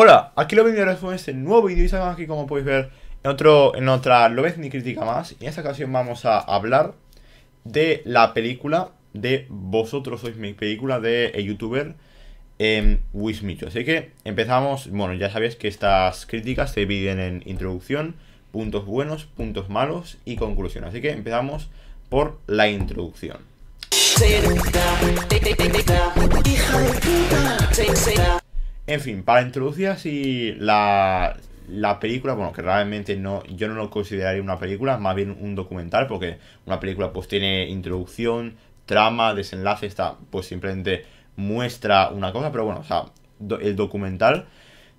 Hola, aquí lo vengo a este nuevo vídeo y estamos aquí como podéis ver en, otro, en otra ni Crítica más y en esta ocasión vamos a hablar de la película de Vosotros sois mi película de youtuber eh, em, Wismicho Así que empezamos, bueno ya sabéis que estas críticas se dividen en introducción, puntos buenos, puntos malos y conclusión Así que empezamos por la introducción en fin, para introducir así la, la película, bueno, que realmente no, yo no lo consideraría una película, más bien un documental, porque una película pues tiene introducción, trama, desenlace, está, pues simplemente muestra una cosa, pero bueno, o sea, el documental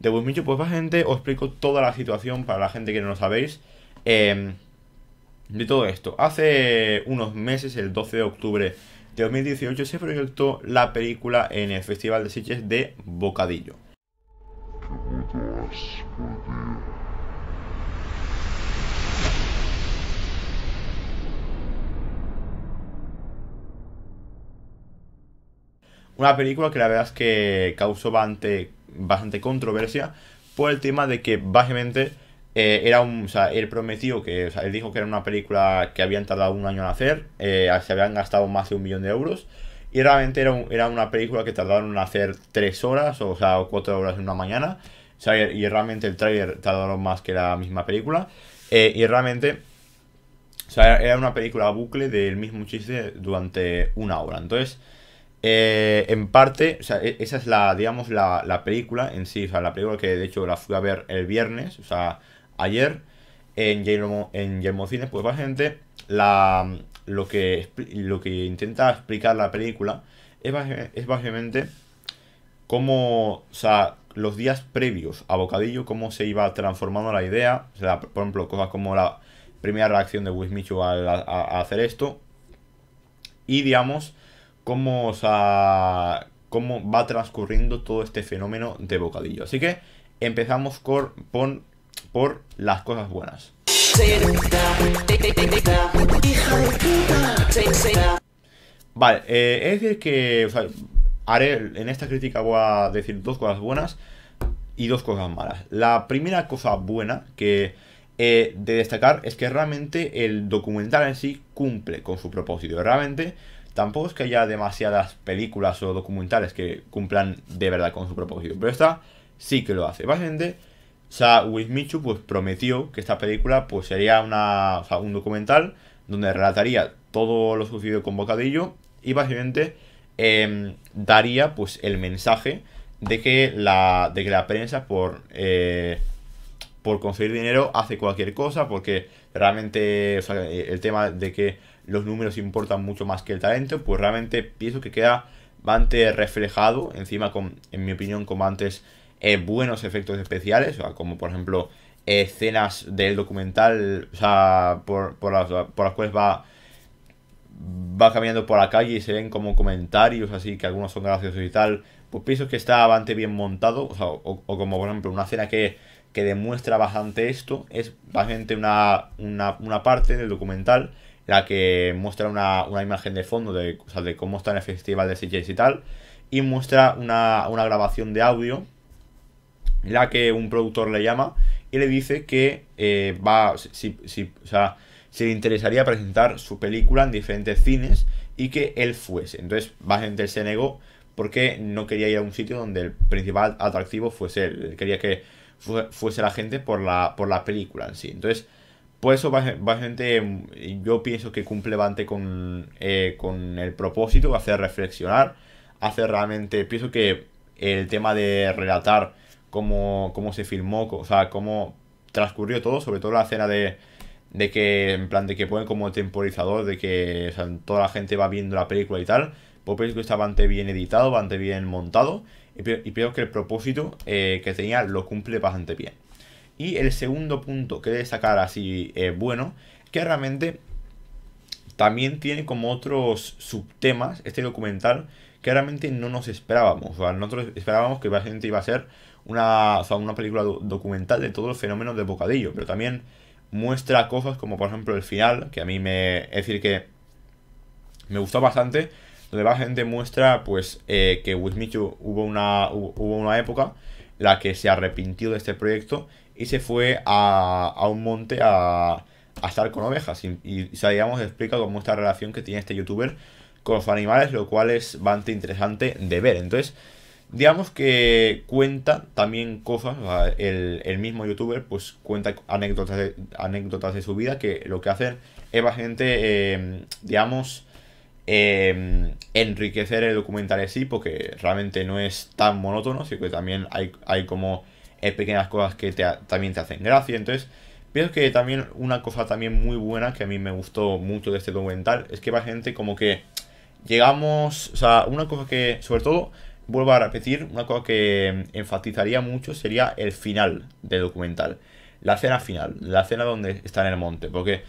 de Wismicho, pues gente, os explico toda la situación para la gente que no lo sabéis. Em, de todo esto, hace unos meses, el 12 de octubre de 2018 se proyectó la película en el Festival de Sitges de Bocadillo. Una película que la verdad es que causó bastante, bastante controversia por el tema de que básicamente eh, era un, o sea, él prometió que, o sea, él dijo que era una película que habían tardado un año en hacer, eh, se habían gastado más de un millón de euros, y realmente era, era una película que tardaron en hacer tres horas, o, sea, cuatro horas en una mañana, o sea, y, realmente el tráiler tardaron más que la misma película, eh, y realmente, o sea, era una película a bucle del mismo chiste durante una hora, entonces... en parte, o sea, e, esa es la, digamos, la, la, película en sí, o sea, la película que de hecho la fui a ver el viernes, o sea, ayer en Yelmo, en cine pues básicamente lo, que, lo que intenta explicar la película es, básicamente cómo, los días previos a Bocadillo, cómo se iba transformando la idea, por ejemplo, cosas como la primera reacción de Wismichu al, a, hacer esto, y digamos, cómo, o sea, cómo va transcurriendo todo este fenómeno de Bocadillo. Así que empezamos con por las cosas buenas. Vale, es eh, decir que haré, en esta crítica voy a decir dos cosas buenas y dos cosas malas. La primera cosa buena que eh, de destacar es que realmente el documental en sí cumple con su propósito. Realmente tampoco es que haya demasiadas películas o documentales que cumplan de verdad con su propósito, pero esta sí que lo hace. Básicamente o sea, Wismichu pues prometió que esta película pues sería una, un documental donde relataría todo lo sucedido con Bocadillo y básicamente em, daría pues el mensaje de que la, de que la prensa por, eh, por conseguir dinero hace cualquier cosa porque realmente el tema de que los números importan mucho más que el talento pues realmente pienso que queda bastante reflejado encima en mi opinión como antes eh, buenos efectos especiales, como por ejemplo eh, escenas del documental, o sea, por, por, las, por las cuales va va caminando por la calle y se ven como comentarios así que algunos son graciosos y tal, pues pienso que está bastante bien montado, o, como por ejemplo una escena que, que, demuestra bastante esto, es básicamente una, parte del documental la que muestra una, imagen de fondo de, de cómo está en el festival de CJs y tal, y muestra una, una grabación de audio la que un productor le llama y le dice que se eh, va, o sea, le interesaría presentar su película en diferentes cines y que él fuese. Entonces, básicamente se negó porque no quería ir a un sitio donde el principal atractivo fuese él. Quería que fuese la gente por la, por película en sí. Entonces, por eso básicamente yo pienso que cumple bastante con, eh, con el propósito, hacer reflexionar, hacer realmente, pienso que el tema de relatar cómo, se filmó, o sea, cómo transcurrió todo, sobre todo la escena de, de que, en plan, de que ponen como temporizador, de que toda la gente va viendo la película y tal. Pues que está bastante bien editado, bastante bien montado. Y, y que el propósito eh, que tenía lo cumple bastante bien. Y el segundo punto que sacar así eh, bueno, que realmente también tiene como otros subtemas este documental que realmente no nos esperábamos. O sea, nosotros esperábamos que básicamente iba a ser una, película documental de todos los fenómenos de Bocadillo, pero también muestra cosas como por ejemplo el final, que a mí me... Es decir, que me gustó bastante, donde gente muestra pues eh, que Wismichu hubo una, hubo una época en la que se arrepintió de este proyecto y se fue a, a un monte a, a, estar con ovejas. Y, y digamos, explica como esta relación que tiene este youtuber con los animales, lo cual es bastante interesante de ver. Entonces, Digamos que cuenta también cosas, el, mismo youtuber pues cuenta anécdotas de, anécdotas de su vida que lo que hacen es bastante, em, digamos, em, enriquecer el documental en sí porque realmente no es tan monótono, sino que también hay, hay como pequeñas cosas que te, también te hacen gracia, entonces... Pienso que también una cosa también muy buena que a mí me gustó mucho de este documental es que va gente como que llegamos, o sea, una cosa que sobre todo vuelvo a repetir, una cosa que enfatizaría mucho sería el final del documental. La cena final, la cena donde está en el monte. Porque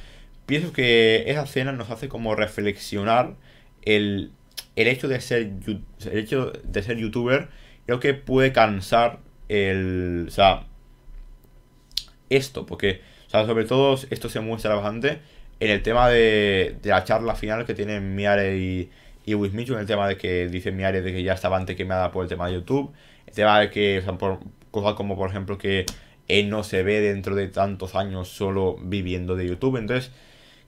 pienso que esa cena nos hace como reflexionar el, el hecho, de ser, el hecho de ser youtuber. Creo que puede cansar el... O sea, esto, porque... O sea, sobre todo esto se muestra bastante en el tema de, de la charla final que tienen Miare y y Wismichu en el tema de que dice mi área de que ya estaba antes quemada por el tema de YouTube, el tema de que, o sea, cosas como por ejemplo que él no se ve dentro de tantos años solo viviendo de YouTube, entonces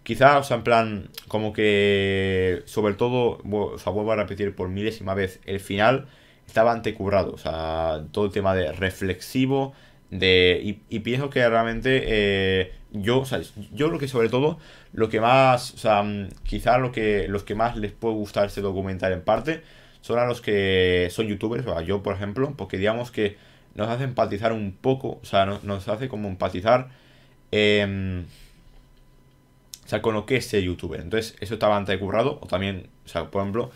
quizás, o sea, en plan, como que, sobre todo, o sea, vuelvo a repetir por milésima vez, el final estaba antecubrado, o sea, todo el tema de reflexivo, de, y, pienso que realmente... Eh, yo, o yo creo que sobre todo lo que más, o sea, mm, quizás lo que, los que más les puede gustar este documental en parte son a los que son youtubers, o sea, yo por ejemplo, porque digamos que nos hace empatizar un poco, o sea, nos, hace como empatizar, em, o sea, con lo que es ser youtuber. Entonces, eso estaba bastante currado, o también, o sea, por ejemplo,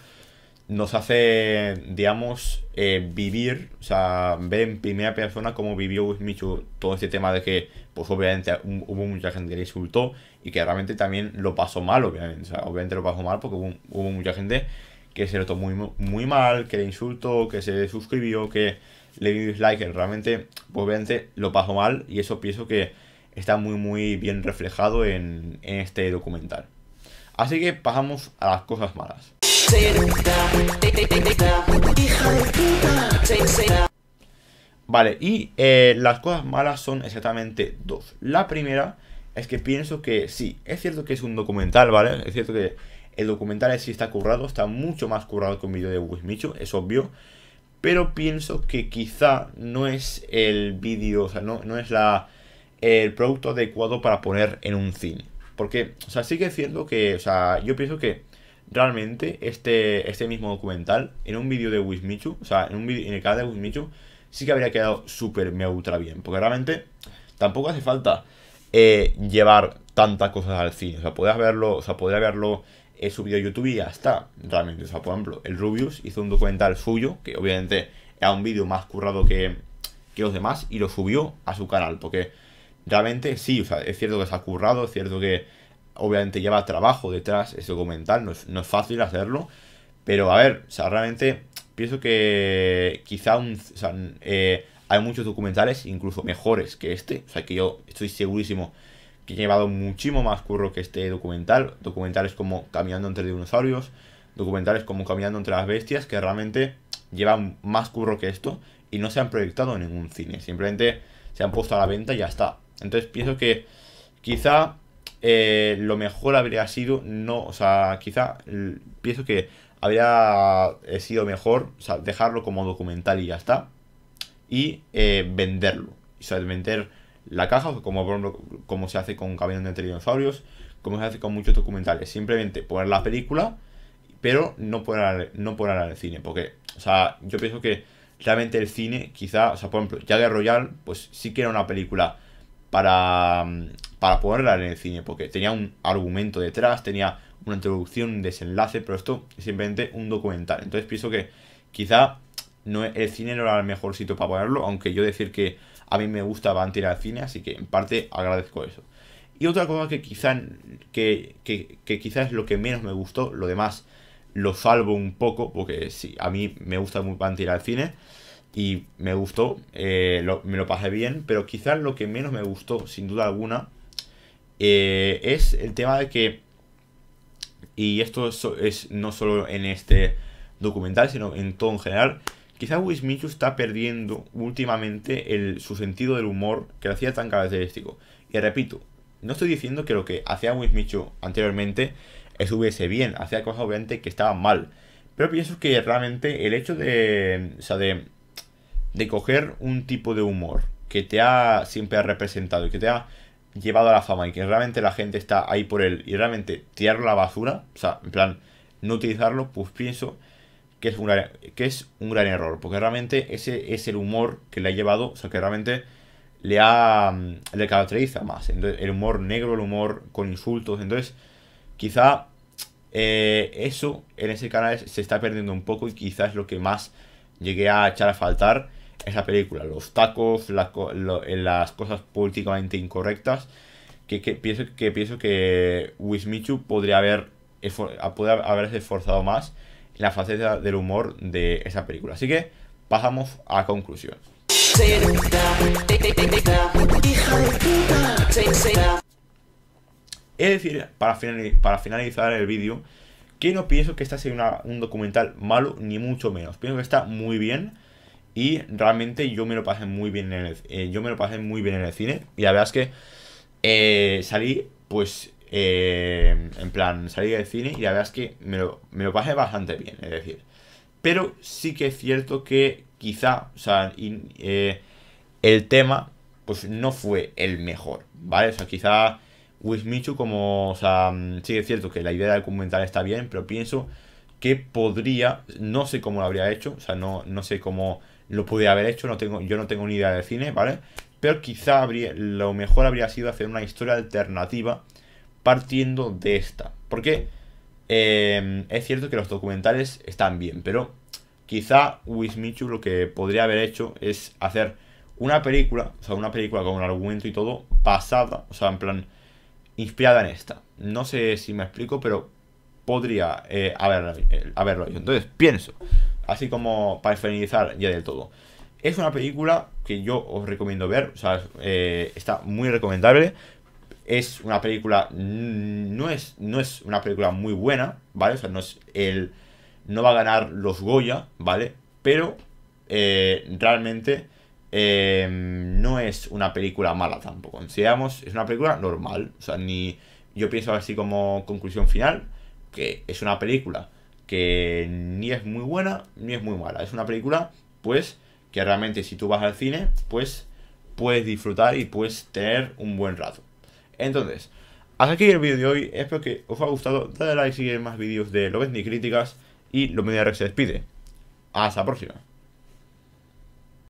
nos hace, digamos, eh, vivir, o sea, ver en primera persona cómo vivió Michu todo este tema de que, pues obviamente hubo mucha gente que le insultó y que realmente también lo pasó mal, obviamente. O sea, obviamente lo pasó mal porque hubo, mucha gente que se lo tomó muy, mal, que le insultó, que se suscribió, que le dio dislike, realmente, pues obviamente lo pasó mal y eso pienso que está muy, muy bien reflejado en este documental. Así que pasamos a las cosas malas. Vale, y eh, las cosas malas son exactamente dos. La primera es que pienso que sí, es cierto que es un documental, ¿vale? Es cierto que el documental sí está currado, está mucho más currado que un vídeo de Wismichu, es obvio. Pero pienso que quizá no es el vídeo, o sea, no, no es la, el producto adecuado para poner en un cine. Porque, o sea, sí que es cierto que, o sea, yo pienso que realmente este, este mismo documental en un vídeo de Wismichu, o sea, en, un vídeo en el canal de Wismichu, sí que habría quedado súper me ultra bien. Porque realmente tampoco hace falta eh, llevar tantas cosas al cine. O sea, podrías verlo, o sea, podría verlo su eh, subido de YouTube y ya está, realmente. O sea, por ejemplo, el Rubius hizo un documental suyo, que obviamente era un vídeo más currado que, que los demás, y lo subió a su canal. Porque realmente sí, o sea, es cierto que se ha currado, es cierto que obviamente lleva trabajo detrás ese documental, no es, fácil hacerlo, pero a ver, o sea, realmente pienso que quizá eh, hay muchos documentales, incluso mejores que este, o sea que yo estoy segurísimo que he llevado muchísimo más curro que este documental, documentales como Caminando entre dinosaurios, documentales como Caminando entre las bestias, que realmente llevan más curro que esto y no se han proyectado en ningún cine, simplemente se han puesto a la venta y ya está. Entonces pienso que quizá eh, lo mejor habría sido no, o sea, quizá pienso que habría eh, sido mejor dejarlo como documental y ya está. Y eh, venderlo. O sea, vender la caja, como como se hace con Camino de Dinosaurios, como se hace con muchos documentales. Simplemente poner la película, pero no poner, no poner al cine. Porque, o sea, yo pienso que realmente el cine, quizá, o sea, por ejemplo, Jagger Royal, pues sí que era una película para, mm, para ponerla en el cine, porque tenía un argumento detrás, tenía una introducción, un desenlace, pero esto es simplemente un documental. Entonces pienso que quizá no, el cine no era el mejor sitio para ponerlo, aunque yo decir que a mí me gusta bastante ir al cine, así que en parte agradezco eso. Y otra cosa que quizá, que, es lo que menos me gustó, lo demás lo salvo un poco, porque sí, a mí me gusta muy ir al cine, y me gustó, eh, me lo pasé bien, pero quizás lo que menos me gustó, sin duda alguna, eh, es el tema de que, y esto es, no solo en este documental, sino en todo en general, quizás Wismichu está perdiendo últimamente el, su sentido del humor que lo hacía tan característico. Y repito, no estoy diciendo que lo que hacía Wismichu anteriormente estuviese bien, hacía cosas obviamente que estaban mal. Pero pienso que realmente el hecho de, o de de coger un tipo de humor que te ha siempre representado y que te ha llevado a la fama y que realmente la gente está ahí por él y realmente tirar la basura, o sea, en plan, no utilizarlo, pues pienso que es un gran, que es un gran error, porque realmente ese es el humor que le ha llevado, o sea, que realmente le, ha, mm, le caracteriza más. el humor negro, el humor con insultos, entonces, quizá eh, eso en ese canal se está perdiendo un poco y quizás es lo que más llegué a echar a faltar esa película, los tacos, eh, las cosas políticamente incorrectas, que, pienso, que pienso que Wismichu podría haber, ah, haberse esforzado más en la faceta del humor de esa película. Así que pasamos a conclusión. Es decir, para finalizar el vídeo, que no pienso que esta sea un documental malo, ni mucho menos. Pienso que está muy bien y realmente yo me lo pasé muy bien en el, eh, yo me lo pasé muy bien en el cine. Y la verdad es que eh, salí, pues, eh, en plan, salí del cine y la verdad es que me lo, pasé bastante bien, es decir. Pero sí que es cierto que quizá, o sea, el tema, pues no fue el mejor, ¿vale? O sea, quizá Wismichu como, o sea, mm, sí que es cierto que la idea del documental está bien, pero pienso que podría, no sé cómo lo habría hecho, o sea, no, no sé cómo lo pude haber hecho, no tengo, yo no tengo ni idea de cine, ¿vale? Pero quizá habría, lo mejor habría sido hacer una historia alternativa partiendo de esta. Porque em, es cierto que los documentales están bien, pero quizá Wismichu lo que podría haber hecho es hacer una película, o sea, una película con un argumento y todo, basada, o sea, en plan, inspirada en esta. No sé si me explico, pero podría eh, haberlo, eh, haberlo hecho. Entonces, pienso así como para finalizar ya del todo. Es una película que yo os recomiendo ver, o sea, eh, está muy recomendable. Es una película, mm, no es, no es una película muy buena, ¿vale? O sea, no es el, no va a ganar los Goya, ¿vale? Pero eh, realmente eh, no es una película mala tampoco. Consideramos, es una película normal, o sea, ni, yo pienso así como conclusión final, que es una película que ni es muy buena ni es muy mala. Es una película, pues, que realmente si tú vas al cine, pues puedes disfrutar y puedes tener un buen rato. Entonces, hasta aquí el vídeo de hoy. Espero que os haya gustado. Dale like si más vídeos de ni Críticas y lo media Rex se despide. Hasta la próxima.